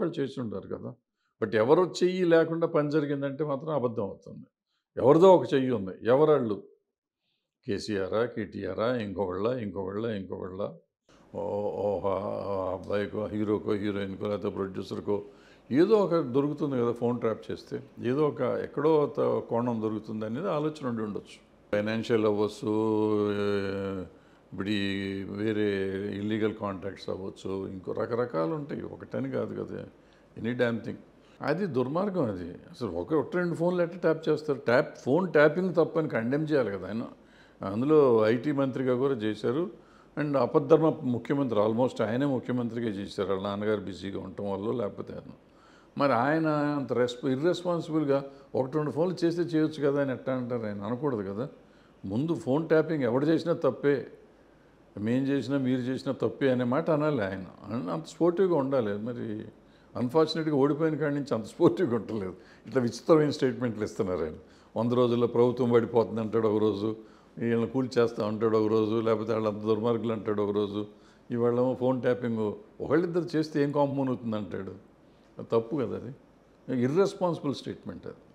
ఒకళ్ళు చేసి ఉంటారు కదా బట్ ఎవరు చెయ్యి లేకుండా పని జరిగిందంటే మాత్రం అబద్ధం అవుతుంది ఎవరిదో ఒక చెయ్యి ఉంది ఎవరళ్ళు కేసీఆరా కేటీఆరా ఇంకొకళ్ళ ఇంకొకళ్ళ ఇంకొకళ్ళ ఓ ఓహా అబ్బాయికో హీరోకో హీరోయిన్కో లేకపోతే ప్రొడ్యూసర్కో ఏదో ఒక దొరుకుతుంది కదా ఫోన్ ట్రాప్ చేస్తే ఏదో ఒక ఎక్కడో కోణం దొరుకుతుంది అనేది ఆలోచన ఉండి ఉండొచ్చు ఫైనాన్షియల్ అవ్వచ్చు ఇప్పుడు ఈ వేరే ఇల్లీగల్ కాంట్రాక్ట్స్ అవ్వచ్చు ఇంకో రకరకాలు ఉంటాయి ఒకటని కాదు కదా ఎనీ డ్యామ్ థింగ్ అది దుర్మార్గం అది అసలు ఒక రెండు ఫోన్లు ఎట్లా ట్యాప్ చేస్తారు ట్యాప్ ఫోన్ ట్యాపింగ్ తప్పని కండెమ్ చేయాలి కదా ఆయన అందులో ఐటీ మంత్రిగా కూడా చేశారు అండ్ అపద్ధర్మ ముఖ్యమంత్రి ఆల్మోస్ట్ ఆయనే ముఖ్యమంత్రిగా చేశారు వాళ్ళ నాన్నగారు బిజీగా ఉండటం వల్ల లేకపోతే ఆయన మరి ఆయన అంత రెస్ప ఇర్రెస్పాన్సిబుల్గా ఒకటి రెండు ఫోన్లు చేస్తే చేయొచ్చు కదా అని ఎట్లా అంటారు ఆయన అనకూడదు కదా ముందు ఫోన్ ట్యాపింగ్ ఎవడు చేసినా తప్పే మేము చేసినా మీరు చేసినా తప్పే అనే మాట అనాలి ఆయన అంత స్పోర్టివ్గా ఉండాలి మరి అన్ఫార్చునేట్గా ఓడిపోయిన కాడి నుంచి అంత స్పోర్టివ్గా ఉండలేదు ఇట్లా విచిత్రమైన స్టేట్మెంట్లు ఇస్తున్నారు ఆయన వంద రోజుల్లో ప్రభుత్వం పడిపోతుంది అంటాడు ఒకరోజు వీళ్ళని కూల్ చేస్తా అంటాడు ఒకరోజు లేకపోతే వాళ్ళంత దుర్మార్గులు అంటాడు ఒకరోజు ఇవాళేమో ఫోన్ ట్యాపింగ్ ఒకళ్ళిద్దరు చేస్తే ఏం కాంపౌండ్ అవుతుంది అంటాడు తప్పు కదా అది ఇర్రెస్పాన్సిబుల్ స్టేట్మెంట్ అది